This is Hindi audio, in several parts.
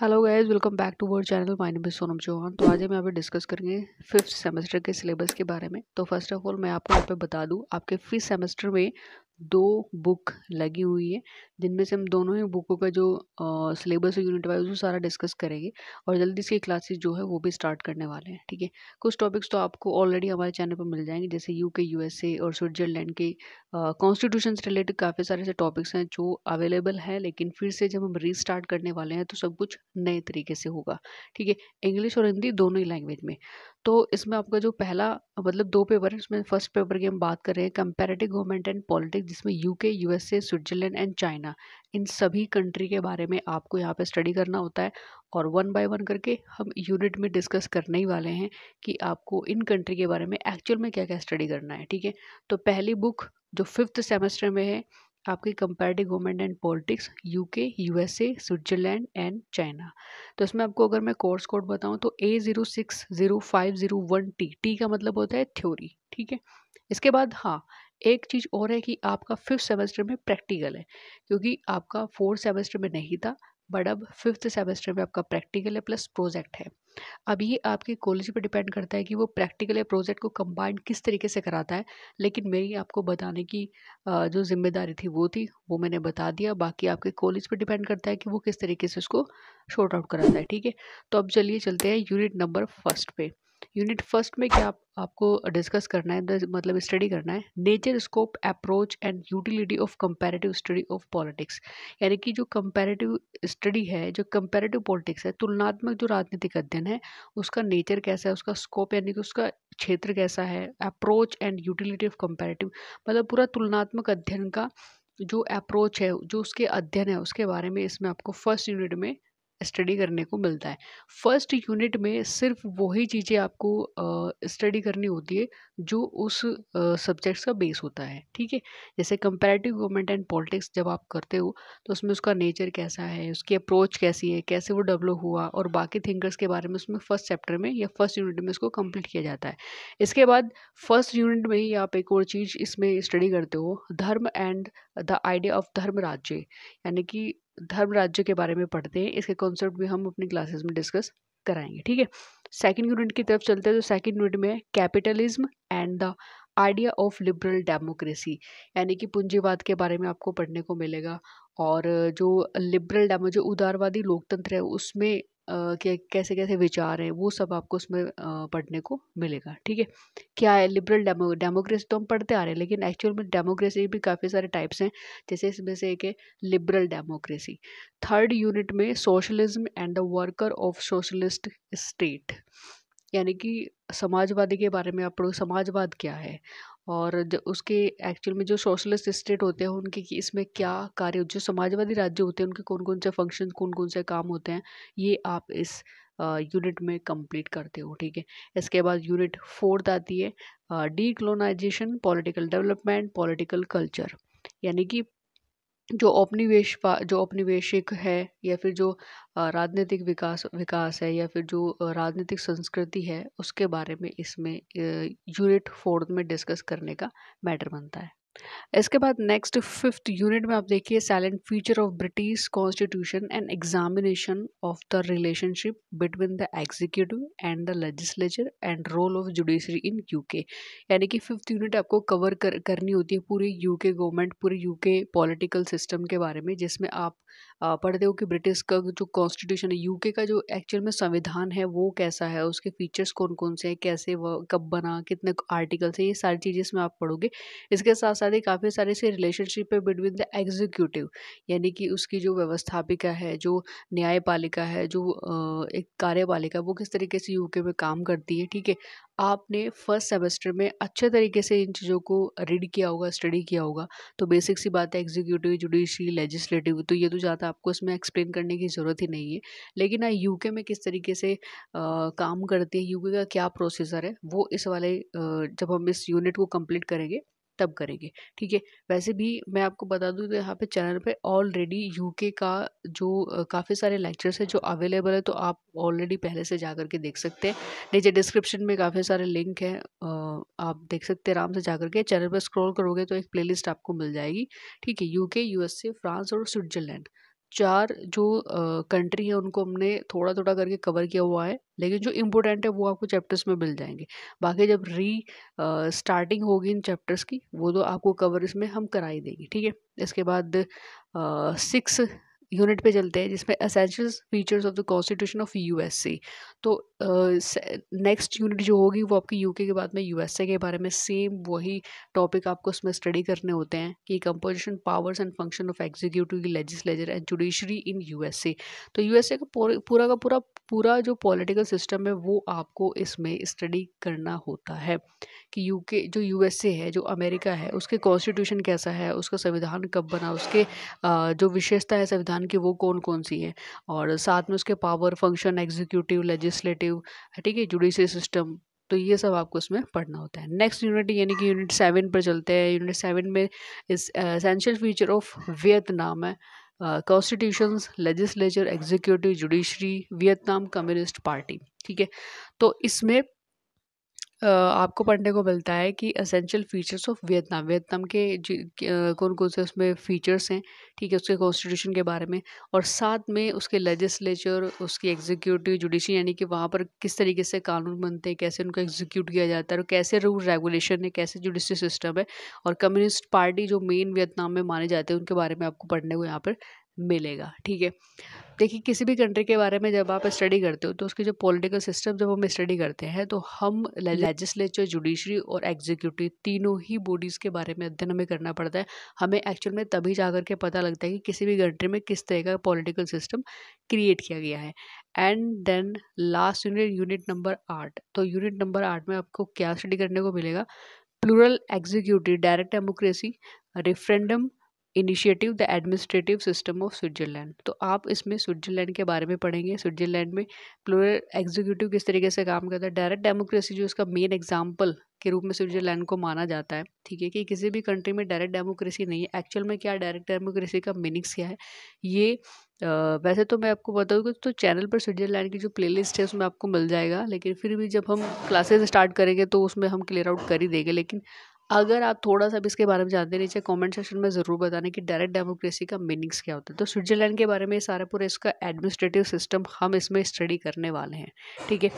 hello guys welcome back to word channel my name is Sonam Chauhan तो आज हम यहाँ पे डिस्कस करेंगे फिफ्थ सेमेस्टर के सिलेबस के बारे में तो फर्स्ट ऑफ ऑल मैं आपको यहाँ पे बता दूँ आपके फिफ्थ सेमेस्टर में दो बुक लगी हुई है जिनमें से हम दोनों ही बुकों का जो सिलेबस और यूनिट वाइज वो सारा डिस्कस करेंगे और जल्दी से क्लासेस जो है वो भी स्टार्ट करने वाले हैं ठीक है कुछ टॉपिक्स तो आपको ऑलरेडी हमारे चैनल पर मिल जाएंगे जैसे यू के यू और स्विट्जरलैंड के कॉन्स्टिट्यूशन से रिलेटेड काफ़ी सारे ऐसे टॉपिक्स हैं जो अवेलेबल हैं लेकिन फिर से जब हम री करने वाले हैं तो सब कुछ नए तरीके से होगा ठीक है इंग्लिश और हिंदी दोनों ही लैंग्वेज में तो इसमें आपका जो पहला मतलब दो पेपर है उसमें फर्स्ट पेपर की हम बात कर रहे हैं कंपेरेटिव गवर्नमेंट एंड पॉलिटिक्स जिसमें UK USA Switzerland and China इन सभी कंट्री के बारे में आपको यहाँ पे स्टडी करना होता है और वन बाय वन करके हम यूनिट में डिस्कस करने ही वाले हैं कि आपको इन कंट्री के बारे में एक्चुअल में क्या क्या स्टडी करना है ठीक है तो पहली बुक जो फिफ्थ सेमेस्टर में है आपकी comparative government and politics UK USA Switzerland and China तो इसमें आपको अगर मैं कोर्स कोड बताऊं तो A zero six zero five zero one T T का मतलब होता है थ्योरी ठीक है इसके बाद हाँ एक चीज़ और है कि आपका फिफ्थ सेमेस्टर में प्रैक्टिकल है क्योंकि आपका फोर्थ सेमेस्टर में नहीं था बट अब फिफ्थ सेमेस्टर में आपका प्रैक्टिकल है प्लस प्रोजेक्ट है अब ये आपके कॉलेज पर डिपेंड करता है कि वो प्रैक्टिकल या प्रोजेक्ट को कंबाइन किस तरीके से कराता है लेकिन मेरी आपको बताने की जो जिम्मेदारी थी वो थी वो मैंने बता दिया बाकी आपके कॉलेज पर डिपेंड करता है कि वो किस तरीके से उसको शॉर्ट आउट कराता है ठीक है तो अब चलिए चलते हैं यूनिट नंबर फर्स्ट पे यूनिट फर्स्ट में क्या आप, आपको डिस्कस करना है मतलब स्टडी करना है nature scope approach and utility of comparative study of politics यानी कि जो कंपैरेटिव स्टडी है जो कंपैरेटिव पॉलिटिक्स है तुलनात्मक जो राजनीतिक अध्ययन है उसका नेचर कैसा है उसका स्कोप यानी कि उसका क्षेत्र कैसा है approach and utility of comparative मतलब पूरा तुलनात्मक अध्ययन का जो अप्रोच है जो उसके अध्ययन है उसके बारे में इसमें आपको फर्स्ट यूनिट में स्टडी करने को मिलता है फर्स्ट यूनिट में सिर्फ वही चीज़ें आपको स्टडी करनी होती है जो उस सब्जेक्ट्स का बेस होता है ठीक है जैसे कंपैरेटिव गवर्नमेंट एंड पॉलिटिक्स जब आप करते हो तो उसमें उसका नेचर कैसा है उसकी अप्रोच कैसी है कैसे वो डेवलप हुआ और बाकी थिंकर्स के बारे में उसमें फर्स्ट चैप्टर में या फर्स्ट यूनिट में इसको कम्प्लीट किया जाता है इसके बाद फर्स्ट यूनिट में ही आप एक और चीज़ इसमें स्टडी करते हो धर्म एंड द आइडिया ऑफ धर्म राज्य यानी कि धर्म राज्य के बारे में पढ़ते हैं इसके कॉन्सेप्ट भी हम अपनी क्लासेस में डिस्कस कराएंगे ठीक है सेकेंड यूनिट की तरफ चलते हैं तो सेकेंड यूनिट में capitalism and the idea of liberal democracy यानी कि पूंजीवाद के बारे में आपको पढ़ने को मिलेगा और जो लिबरल डेमो जो उदारवादी लोकतंत्र है उसमें कैसे कैसे विचार हैं वो सब आपको उसमें पढ़ने को मिलेगा ठीक है क्या है लिबरल डेमो डेमोक्रेसी तो हम पढ़ते आ रहे हैं लेकिन एक्चुअल में डेमोक्रेसी भी काफ़ी सारे टाइप्स हैं जैसे इसमें से एक है लिबरल डेमोक्रेसी थर्ड यूनिट में socialism and the worker of socialist state यानी कि समाजवादी के बारे में आप पढ़ो समाजवाद क्या है और जो उसके एक्चुअल में जो सोशलिस्ट स्टेट होते हैं उनके कि इसमें क्या कार्य जो समाजवादी राज्य होते हैं उनके कौन कौन से फंक्शन कौन कौन से काम होते हैं ये आप इस यूनिट में कंप्लीट करते हो ठीक है इसके बाद यूनिट फोर्थ आती है decolonisation political development political culture यानी कि जो औपनिवेश जो औपनिवेशिक है या फिर जो राजनीतिक विकास विकास है या फिर जो राजनीतिक संस्कृति है उसके बारे में इसमें यूनिट फोर्थ में डिस्कस करने का मैटर बनता है इसके बाद नेक्स्ट फिफ्थ यूनिट में आप देखिए salient feature of British constitution and examination of the relationship between the executive and the legislature and role of judiciary in UK यानी कि फिफ्थ यूनिट आपको कवर कर, करनी होती है पूरे यूके गवर्नमेंट पूरे यूके पॉलिटिकल सिस्टम के बारे में जिसमें आप पढ़ते हो कि ब्रिटिश का जो कॉन्स्टिट्यूशन है यूके का जो एक्चुअल में संविधान है वो कैसा है उसके फीचर्स कौन कौन से हैं कैसे वो कब बना कितने आर्टिकल्स हैं ये सारी चीज़ें इसमें आप पढ़ोगे इसके साथ साथ ही काफ़ी सारे से रिलेशनशिप है बिटवीन द एग्जीक्यूटिव यानी कि उसकी जो व्यवस्थापिका है जो न्यायपालिका है जो एक कार्यपालिका वो किस तरीके से यूके में काम करती है ठीक है आपने फर्स्ट सेमेस्टर में अच्छे तरीके से इन चीज़ों को रीड किया होगा स्टडी किया होगा तो बेसिक सी बात है एग्जीक्यूटिव जुडिशरी लेजिस्लेटिव तो ये तो ज़्यादा आपको इसमें एक्सप्लेन करने की ज़रूरत ही नहीं है लेकिन हाँ यूके में किस तरीके से आ, काम करती है यूके का क्या प्रोसीजर है वो इस वाले आ, जब हम इस यूनिट को कम्प्लीट करेंगे तब करेंगे ठीक है वैसे भी मैं आपको बता दूँ तो यहाँ पे चैनल पे ऑलरेडी यूके का जो काफ़ी सारे लेक्चर्स हैं जो अवेलेबल है तो आप ऑलरेडी पहले से जा करके देख सकते हैं नीचे डिस्क्रिप्शन में काफ़ी सारे लिंक हैं आप देख सकते हैं आराम से जा करके चैनल पर स्क्रॉल करोगे तो एक प्लेलिस्ट आपको मिल जाएगी ठीक है यूके यूएसए फ्रांस और स्विट्ज़रलैंड चार जो कंट्री है उनको हमने थोड़ा थोड़ा करके कवर किया हुआ है लेकिन जो इम्पोर्टेंट है वो आपको चैप्टर्स में मिल जाएंगे बाकी जब री स्टार्टिंग होगी इन चैप्टर्स की वो तो आपको कवर इसमें हम करा ही देंगे ठीक है इसके बाद सिक्स यूनिट पे चलते हैं जिसमें essential features of the constitution of U तो नेक्स्ट uh, यूनिट जो होगी वो आपकी यूके के बाद में यूएसए के बारे में सेम वही टॉपिक आपको उसमें स्टडी करने होते हैं कि composition powers and function of executive legislature and judiciary in USA तो यूएसए का पूरा का पूरा पूरा जो पॉलिटिकल सिस्टम है वो आपको इसमें स्टडी करना होता है कि यूके जो यूएसए है जो अमेरिका है उसके कॉन्स्टिट्यूशन कैसा है उसका संविधान कब बना उसके uh, जो विशेषता है संविधान संविधान की वो कौन कौन सी है और साथ में उसके पावर फंक्शन एग्जीक्यूटिव लेजिस्लेटिव ठीक है जुडिशरी सिस्टम तो ये सब आपको इसमें पढ़ना होता है नेक्स्ट यूनिट यानी कि यूनिट सेवन पर चलते हैं यूनिट सेवन में इस एसेंशियल फीचर ऑफ वियतनाम है constitution legislature executive judiciary Vietnam communist party ठीक है तो इसमें आपको पढ़ने को मिलता है कि essential features of Vietnam Vietnam के कौन कौन से उसमें फीचर्स हैं ठीक है उसके कॉन्स्टिट्यूशन के बारे में और साथ में उसके लेजिस्लेचर उसकी एग्जीक्यूटिव जुडिशियल यानी कि वहाँ पर किस तरीके से कानून बनते हैं कैसे उनको एग्जीक्यूट किया जाता है और कैसे रूल रेगुलेशन है कैसे जुडिशल सिस्टम है और कम्युनिस्ट पार्टी जो मेन वियतनाम में माने जाते हैं उनके बारे में आपको पढ़ने को यहाँ पर मिलेगा ठीक है देखिए किसी भी कंट्री के बारे में जब आप स्टडी करते हो तो उसके जो पॉलिटिकल सिस्टम जब हम स्टडी करते हैं तो हम लेजिस्लेचर जुडिशरी और एग्जीक्यूटिव तीनों ही बॉडीज़ के बारे में अध्ययन हमें करना पड़ता है हमें एक्चुअल में तभी जा के पता लगता है कि किसी भी कंट्री में किस तरह का पॉलिटिकल सिस्टम क्रिएट किया गया है and then last unit unit number आठ तो यूनिट नंबर आठ में आपको क्या स्टडी करने को मिलेगा plural executive direct democracy referendum initiative the administrative system of Switzerland तो आप इसमें स्विट्जरलैंड के बारे में पढ़ेंगे स्विट्जरलैंड में प्लोरल एग्जीक्यूटिव किस तरीके से काम करता है डायरेक्ट डेमोक्रेसी जो इसका मेन एग्जाम्पल के रूप में स्विट्जरलैंड को माना जाता है ठीक है कि किसी भी कंट्री में डायरेक्ट डेमोक्रेसी नहीं है एक्चुअल में क्या डायरेक्ट डेमोक्रेसी का मीनिंग्स क्या है ये आ, वैसे तो मैं आपको बताऊँ तो चैनल पर स्विट्जरलैंड की जो प्लेलिस्ट है उसमें आपको मिल जाएगा लेकिन फिर भी जब हम क्लासेस स्टार्ट करेंगे तो उसमें हम क्लियर आउट कर ही देंगे लेकिन अगर आप थोड़ा सा भी इसके बारे में जानते हैं नीचे कमेंट सेक्शन में ज़रूर बताना कि डायरेक्ट डेमोक्रेसी का मीनिंग्स क्या होता है तो स्विट्ज़रलैंड के बारे में सारा पूरा इसका एडमिनिस्ट्रेटिव सिस्टम हम इसमें स्टडी करने वाले हैं ठीक है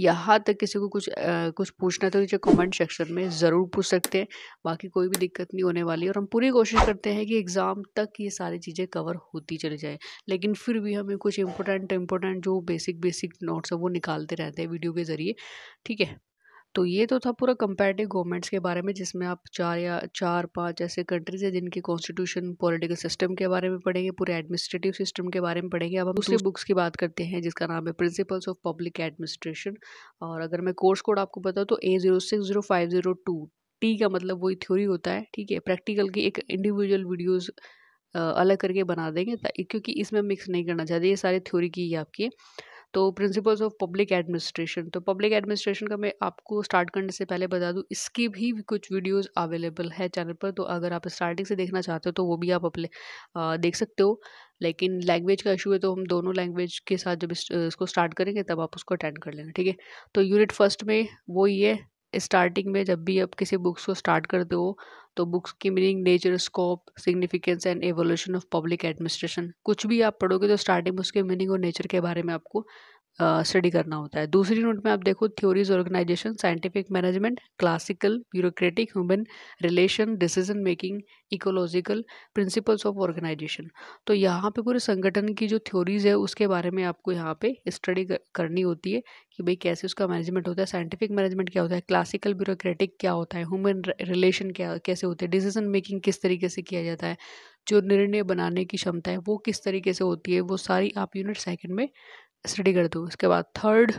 यहाँ तक किसी को कुछ आ, कुछ पूछना है तो नीचे कॉमेंट सेक्शन में ज़रूर पूछ सकते हैं बाकी कोई भी दिक्कत नहीं होने वाली और हम पूरी कोशिश करते हैं कि एग्ज़ाम तक ये सारी चीज़ें कवर होती चली जाए लेकिन फिर भी हमें कुछ इंपॉर्टेंट इंपॉर्टेंट जो बेसिक बेसिक नोट्स हैं वो निकालते रहते हैं वीडियो के ज़रिए ठीक है तो ये तो था पूरा कंपेरेटिव गवर्नमेंट्स के बारे में जिसमें आप चार या चार पांच ऐसे कंट्रीज है जिनके कॉन्स्टिट्यूशन पॉलिटिकल सिस्टम के बारे में पढ़ेंगे पूरे एडमिनिस्ट्रेटिव सिस्टम के बारे में पढ़ेंगे अब हम तो दूसरी बुक्स की बात करते हैं जिसका नाम है प्रिंसिपल्स ऑफ पब्लिक एडमिनिस्ट्रेशन और अगर मैं कोर्स कोड आपको बताऊँ तो A zero six zero five zero two T का मतलब वही थ्योरी होता है ठीक है प्रैक्टिकल की एक इंडिविजुअल वीडियोज़ अलग करके बना देंगे क्योंकि इसमें मिक्स नहीं करना चाहते ये सारी थ्योरी की है आपकी तो प्रिंसिपल्स ऑफ पब्लिक एडमिनिस्ट्रेशन तो पब्लिक एडमिनिस्ट्रेशन का मैं आपको स्टार्ट करने से पहले बता दूँ इसकी भी कुछ वीडियोस अवेलेबल है चैनल पर तो अगर आप स्टार्टिंग से देखना चाहते हो तो वो भी आप अपने देख सकते हो लेकिन लैंग्वेज का इशू है तो हम दोनों लैंग्वेज के साथ जब इसको स्टार्ट करेंगे तब आप उसको अटेंड कर लेंगे ठीक है तो यूनिट फर्स्ट में वो ये स्टार्टिंग में जब भी आप किसी बुक्स को स्टार्ट करते हो तो बुक्स की meaning nature scope significance and evolution of public administration कुछ भी आप पढ़ोगे तो स्टार्टिंग में उसके मीनिंग और नेचर के बारे में आपको स्टडी करना होता है दूसरी नोट में आप देखो theories organisation scientific management classical bureaucratic human relation decision making ecological principles of organisation तो यहाँ पे पूरे संगठन की जो थ्योरीज है उसके बारे में आपको यहाँ पे स्टडी करनी होती है कि भाई कैसे उसका मैनेजमेंट होता है साइंटिफिक मैनेजमेंट क्या होता है क्लासिकल ब्यूरोक्रेटिक क्या होता है ह्यूमन रिलेशन क्या कैसे होते हैं डिसीजन मेकिंग किस तरीके से किया जाता है जो निर्णय बनाने की क्षमता है वो किस तरीके से होती है वो सारी आप यूनिट सेकेंड में स्टडी कर दो उसके बाद थर्ड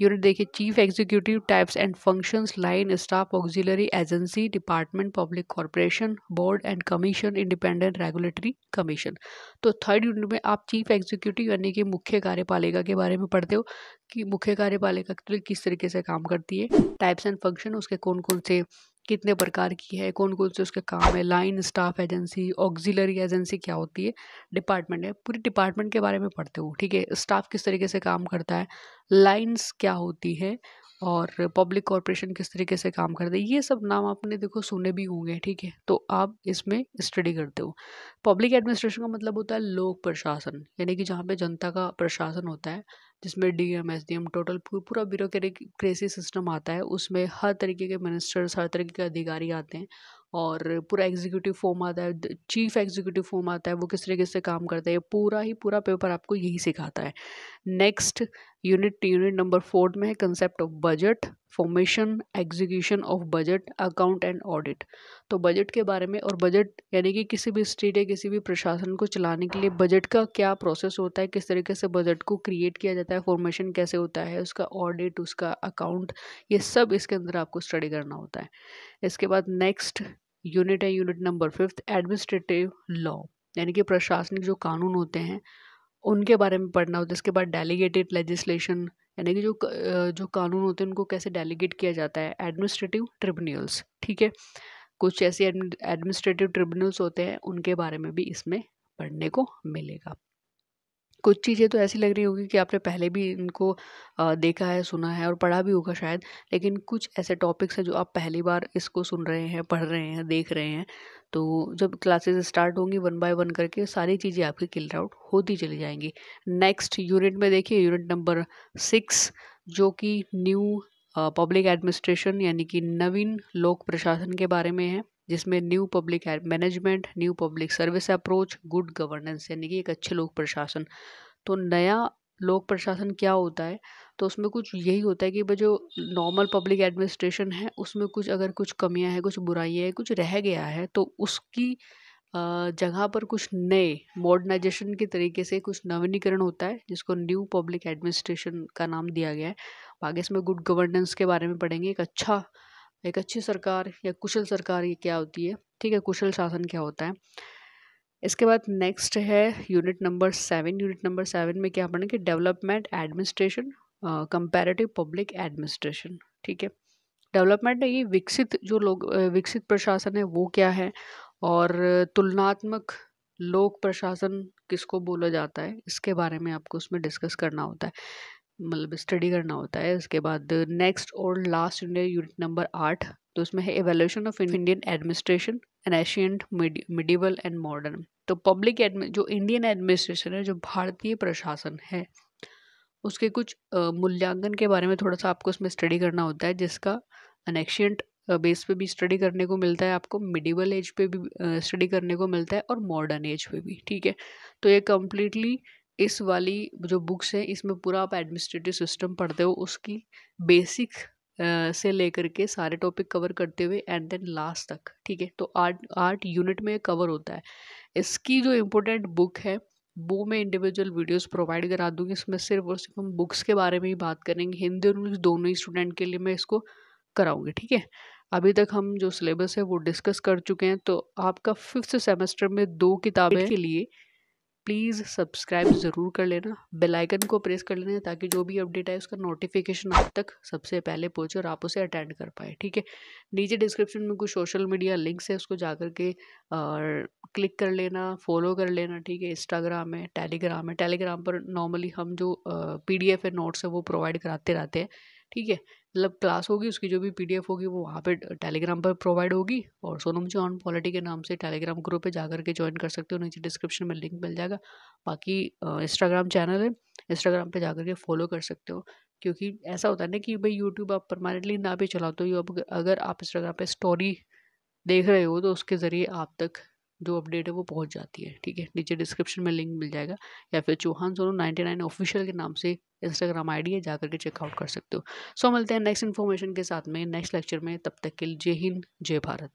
यूनिट देखिए chief executive types and functions line staff auxiliary agency department public corporation board and commission independent regulatory commission तो थर्ड यूनिट में आप चीफ एग्जीक्यूटिव यानी कि मुख्य कार्यपालिका के बारे में पढ़ते हो कि मुख्य कार्यपालिका किस तरीके से काम करती है टाइप्स एंड फंक्शन उसके कौन कौन से कितने प्रकार की है कौन कौन से उसके काम है line staff agency auxiliary agency क्या होती है डिपार्टमेंट है पूरी डिपार्टमेंट के बारे में पढ़ते हो ठीक है स्टाफ किस तरीके से काम करता है लाइन्स क्या होती है और पब्लिक कॉरपोरेशन किस तरीके से काम करते हैं ये सब नाम आपने देखो सुने भी होंगे ठीक है तो आप इसमें स्टडी करते हो पब्लिक एडमिनिस्ट्रेशन का मतलब होता है लोक प्रशासन यानी कि जहाँ पे जनता का प्रशासन होता है जिसमें D M S D M total पूरा ब्यूरोक्रेसी सिस्टम आता है उसमें हर तरीके के मिनिस्टर्स हर तरीके के अधिकारी आते हैं और पूरा एग्जीक्यूटिव फॉर्म आता है चीफ एग्जीक्यूटिव फॉर्म आता है वो किस तरीके से काम करता है पूरा ही पूरा पेपर आपको यही सिखाता है next unit unit number fourth में है concept of budget formation execution of budget account and audit तो बजट के बारे में और बजट यानी कि किसी भी स्टेट या किसी भी प्रशासन को चलाने के लिए बजट का क्या प्रोसेस होता है किस तरीके से बजट को क्रिएट किया जाता है फॉर्मेशन कैसे होता है उसका ऑडिट उसका अकाउंट ये सब इसके अंदर आपको स्टडी करना होता है इसके बाद नेक्स्ट यूनिट है unit number fifth administrative law यानी कि प्रशासनिक जो कानून होते हैं उनके बारे में पढ़ना होता है इसके बाद डेलीगेटेड लेजिस्लेशन यानी कि जो जो कानून होते हैं उनको कैसे डेलीगेट किया जाता है एडमिनिस्ट्रेटिव ट्रिब्यूनल्स ठीक है कुछ ऐसे एडमिनिस्ट्रेटिव ट्रिब्यूनल्स होते हैं उनके बारे में भी इसमें पढ़ने को मिलेगा कुछ चीज़ें तो ऐसी लग रही होगी कि आपने पहले भी इनको देखा है सुना है और पढ़ा भी होगा शायद लेकिन कुछ ऐसे टॉपिक्स हैं जो आप पहली बार इसको सुन रहे हैं पढ़ रहे हैं देख रहे हैं तो जब क्लासेस स्टार्ट होंगी वन बाय वन करके सारी चीज़ें आपकी क्लियर आउट होती चली जाएंगी नेक्स्ट यूनिट में देखिए यूनिट नंबर सिक्स जो कि न्यू पब्लिक एडमिनिस्ट्रेशन यानी कि नवीन लोक प्रशासन के बारे में है जिसमें new public management new public service approach good governance यानी कि एक अच्छे लोक प्रशासन तो नया लोक प्रशासन क्या होता है तो उसमें कुछ यही होता है कि वह जो नॉर्मल पब्लिक एडमिनिस्ट्रेशन है उसमें कुछ अगर कुछ कमियां हैं कुछ बुराइयां हैं कुछ रह गया है तो उसकी जगह पर कुछ नए मॉडर्नाइजेशन के तरीके से कुछ नवीनीकरण होता है जिसको न्यू पब्लिक एडमिनिस्ट्रेशन का नाम दिया गया है आगे इसमें गुड गवर्नेंस के बारे में पढ़ेंगे एक अच्छा एक अच्छी सरकार या कुशल सरकार ये क्या होती है ठीक है कुशल शासन क्या होता है इसके बाद नेक्स्ट है unit number seven unit number seven में क्या पढ़ेंगे development administration comparative public administration ठीक है डेवलपमेंट ये विकसित जो लोग विकसित प्रशासन है वो क्या है और तुलनात्मक लोक प्रशासन किसको बोला जाता है इसके बारे में आपको उसमें डिस्कस करना होता है मतलब स्टडी करना होता है उसके बाद नेक्स्ट और लास्ट यूनिट नंबर आठ तो उसमें है evolution of Indian administration and ancient medieval and modern तो पब्लिक जो इंडियन एडमिनिस्ट्रेशन है जो भारतीय प्रशासन है उसके कुछ मूल्यांकन के बारे में थोड़ा सा आपको उसमें स्टडी करना होता है जिसका एनेक्शियंट बेस पे भी स्टडी करने को मिलता है आपको मिडिवल एज पे भी स्टडी करने को मिलता है और मॉडर्न एज पे भी ठीक है तो ये कम्प्लीटली इस वाली जो बुक्स है इसमें पूरा आप एडमिनिस्ट्रेटिव सिस्टम पढ़ते हो उसकी बेसिक से लेकर के सारे टॉपिक कवर करते हुए एंड देन लास्ट तक ठीक है तो आर्ट आर्ट यूनिट में कवर होता है इसकी जो इम्पोर्टेंट बुक है वो मैं इंडिविजुअल वीडियोस प्रोवाइड करा दूँगी इसमें सिर्फ और सिर्फ हम बुक्स के बारे में ही बात करेंगे हिंदी और इंग्लिश दोनों ही स्टूडेंट के लिए मैं इसको कराऊँगी ठीक है अभी तक हम जो सिलेबस है वो डिस्कस कर चुके हैं तो आपका फिफ्थ सेमेस्टर में दो किताबें के लिए प्लीज़ सब्सक्राइब ज़रूर कर लेना बेल आइकन को प्रेस कर लेना ताकि जो भी अपडेट आए उसका नोटिफिकेशन आप तक सबसे पहले पहुंचे और आप उसे अटेंड कर पाए ठीक है नीचे डिस्क्रिप्शन में कुछ सोशल मीडिया लिंक्स है उसको जा कर के और क्लिक कर लेना फॉलो कर लेना ठीक है इंस्टाग्राम है टेलीग्राम है टेलीग्राम पर नॉर्मली हम जो पी डी एफ है नोट्स है वो प्रोवाइड कराते रहते हैं ठीक है मतलब क्लास होगी उसकी जो भी पीडीएफ होगी वो वहाँ पे टेलीग्राम पर प्रोवाइड होगी और सोनम जी ऑन पॉलिटी के नाम से टेलीग्राम ग्रुप पे जा करके ज्वाइन कर सकते हो नीचे डिस्क्रिप्शन में लिंक मिल जाएगा बाकी इंस्टाग्राम चैनल है इंस्टाग्राम पे जा करके फॉलो कर सकते हो क्योंकि ऐसा होता है ना कि भाई यूट्यूब आप परमानेंटली ना भी चलाते तो हो अगर आप इंस्टाग्राम पर स्टोरी देख रहे हो तो उसके ज़रिए आप तक जो अपडेट है वो पहुंच जाती है ठीक है नीचे डिस्क्रिप्शन में लिंक मिल जाएगा या फिर Chauhan Sonu ninety nine official के नाम से इंस्टाग्राम आईडी है जाकर के चेकआउट कर सकते हो सो मिलते हैं नेक्स्ट इन्फॉर्मेशन के साथ में नेक्स्ट लेक्चर में तब तक के लिए जय हिंद जय भारत